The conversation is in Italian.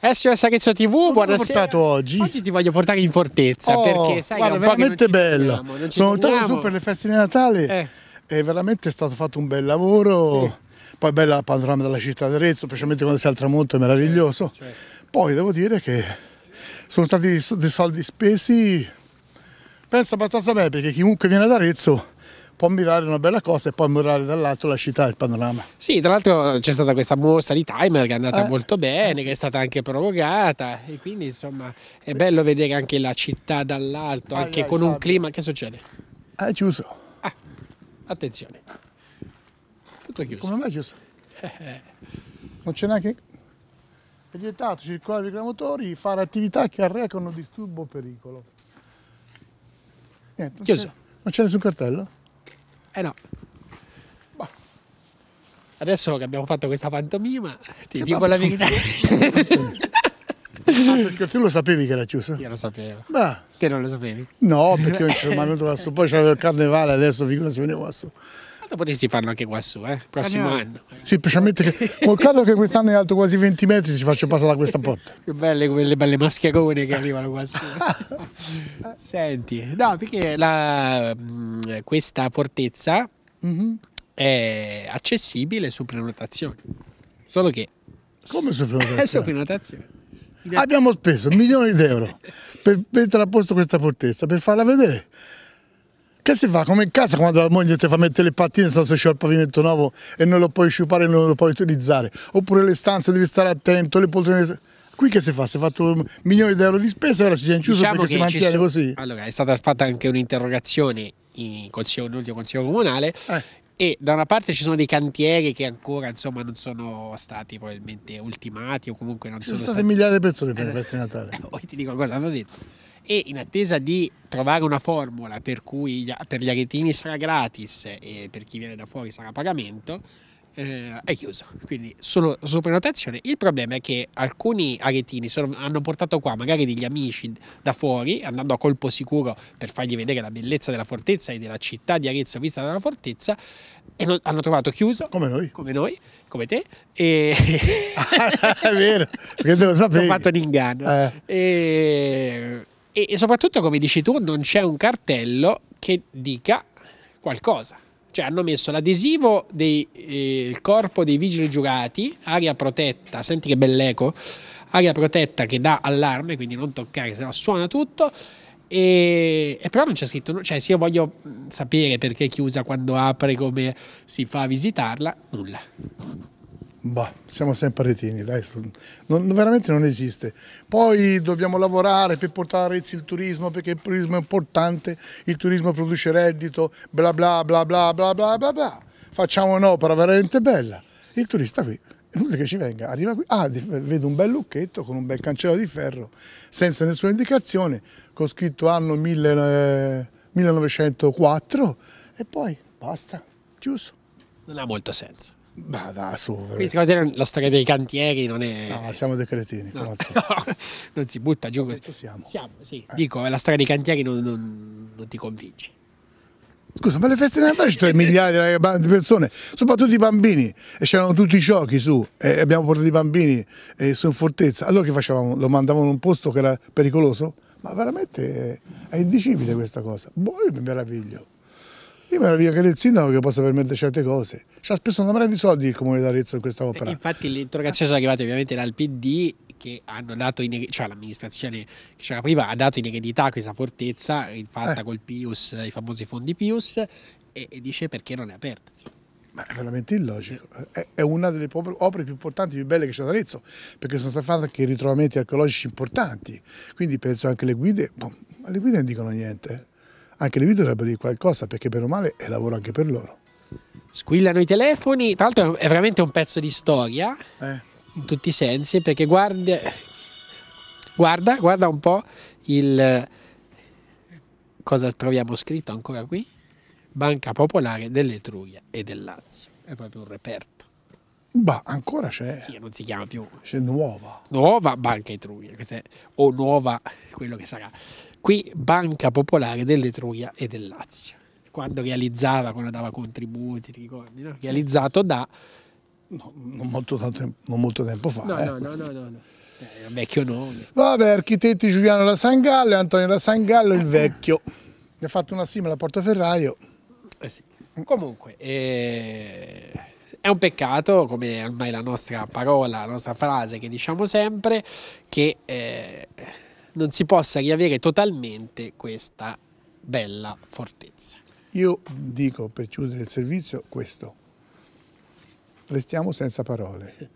SOS Arezzo TV, Come buonasera. portato oggi? Oggi ti voglio portare in fortezza oh, perché sai guarda, è veramente bello. Sono andato su per le feste di Natale eh. e veramente è stato fatto un bel lavoro. Sì. Poi bella la panorama della città di Arezzo, specialmente quando si è al tramonto, è meraviglioso. Eh, certo. Poi devo dire che sono stati dei soldi spesi, penso abbastanza bene, perché chiunque viene ad Arezzo può ammirare una bella cosa e può ammirare dall'alto la città e il panorama. Sì, tra l'altro c'è stata questa mostra di timer che è andata eh, molto eh, bene, sì. che è stata anche prorogata e quindi insomma è bello vedere anche la città dall'alto, ah, anche ah, con ah, un clima. Che succede? Ah, è chiuso. Ah, attenzione. Tutto chiuso. Come mai è chiuso? Eh, eh, non c'è neanche... È vietato circolare i reclamatori, fare attività che arrecano disturbo o pericolo. Niente, non Chiuso. Non c'è nessun cartello? Eh no. Boh. Adesso che abbiamo fatto questa pantomima, ti che dico la verità. Ah, perché tu lo sapevi che era chiuso? Io lo sapevo. Beh. Te non lo sapevi? No, perché io ci sono mai mandato lassù, poi c'era il carnevale, adesso figura si veniva lassù. Tanto potresti farlo anche qua su, eh? Il prossimo anno. Sì, specialmente che, col caldo che quest'anno è alto quasi 20 metri, ci faccio passare da questa porta. Che belle quelle belle maschiacone che arrivano qua su. Senti, no, perché la, mm, questa fortezza mm-hmm. è accessibile su prenotazione. Solo che... Come su prenotazione? su prenotazione. Abbiamo speso milioni di euro per mettere a posto questa fortezza, per farla vedere che si fa? Come in casa quando la moglie ti fa mettere le pattine, se no se c'è il pavimento nuovo e non lo puoi sciupare e non lo puoi utilizzare. Oppure le stanze devi stare attento, le poltrone... Qui che si fa? Si è fatto milioni di euro di spesa e ora si è inciuso diciamo perché si mantiene sono... così. Allora, è stata fatta anche un'interrogazione in consiglio, nell'ultimo consiglio comunale eh. e da una parte ci sono dei cantieri che ancora insomma non sono stati probabilmente ultimati o comunque non ci sono, sono state stati... migliaia di persone per eh, le feste di Natale. Eh, ti dico cosa hanno detto e in attesa di trovare una formula per cui per gli aretini sarà gratis e per chi viene da fuori sarà pagamento, eh, è chiuso. Quindi solo, solo prenotazione. Il problema è che alcuni aretini sono, hanno portato qua magari degli amici da fuori, andando a colpo sicuro per fargli vedere la bellezza della fortezza e della città di Arezzo vista dalla fortezza, e non, hanno trovato chiuso. Come noi. Come noi, come te. E... Ah, è vero, perché te lo sapevi. Ho fatto un inganno. Eh. E e, soprattutto, come dici tu, non c'è un cartello che dica qualcosa cioè hanno messo l'adesivo del eh, corpo dei vigili giurati, aria protetta, senti che bell'eco, aria protetta che dà allarme, quindi non toccare, se no suona tutto, e, e, però non c'è scritto, cioè se io voglio mm, sapere perché è chiusa, quando apre, come si fa a visitarla, nulla. Bah, siamo sempre retini, dai, non, veramente non esiste. Poi dobbiamo lavorare per portare a Arezzi il turismo, perché il turismo è importante, il turismo produce reddito, bla bla bla bla bla bla bla bla. Facciamo un'opera veramente bella. Il turista qui, è inutile che ci venga, arriva qui, ah, vedo un bel lucchetto con un bel cancello di ferro, senza nessuna indicazione, con scritto anno 1904 eh, e poi basta, chiuso. Non ha molto senso. Bada, Quindi secondo te la storia dei cantieri non è... No, siamo dei cretini, no. non si butta giù così. Siamo. siamo sì. eh. Dico, la storia dei cantieri non, non, non ti convince. Scusa, ma le feste di Natale ci sono migliaia di persone, soprattutto i bambini, e c'erano tutti i giochi su, e abbiamo portato i bambini eh, su in fortezza. Allora che facevamo? Lo mandavano in un posto che era pericoloso? Ma veramente è indicibile questa cosa. Boh, io mi meraviglio. Io meraviglio che il sindaco possa permettere certe cose. Ci ha speso una marea di soldi il comune d'Arezzo in questa eh, opera. E infatti l'interrogazione sono arrivate ovviamente dal PD che hanno dato in, cioè l'amministrazione che c'era prima ha dato in eredità questa fortezza fatta eh. col Pius, i famosi fondi Pius, e, e dice perché non è aperta. Ma è veramente illogico. È, è, una delle opere più importanti, più belle che c'è ad Arezzo, perché sono state fatte anche ritrovamenti archeologici importanti. Quindi penso anche alle guide, boh, le guide non dicono niente anche le video dovrebbero dire qualcosa perché per o male è lavoro anche per loro. Squillano i telefoni, tra l'altro è veramente un pezzo di storia eh. in tutti i sensi perché guarda, guarda, guarda un po' il cosa troviamo scritto ancora qui. Banca Popolare dell'Etruria e del Lazio. È proprio un reperto. Ma ancora c'è. Sì, non si chiama più. C'è nuova. Nuova Banca Etruria, o nuova quello che sarà qui Banca Popolare dell'Etruria e del Lazio, quando realizzava, quando dava contributi, ricordi, no? realizzato da... No, non, molto tanto, non, molto tempo fa. No, eh, no, no, no, no, no. Eh, vecchio nome. Vabbè, architetti Giuliano da Sangallo e Antonio da Sangallo, il vecchio. Mi ha fatto una simile a Portoferraio. Eh sì. Comunque, eh, è un peccato, come ormai la nostra parola, la nostra frase che diciamo sempre, che eh, non si possa riavere totalmente questa bella fortezza. Io dico per chiudere il servizio questo, restiamo senza parole.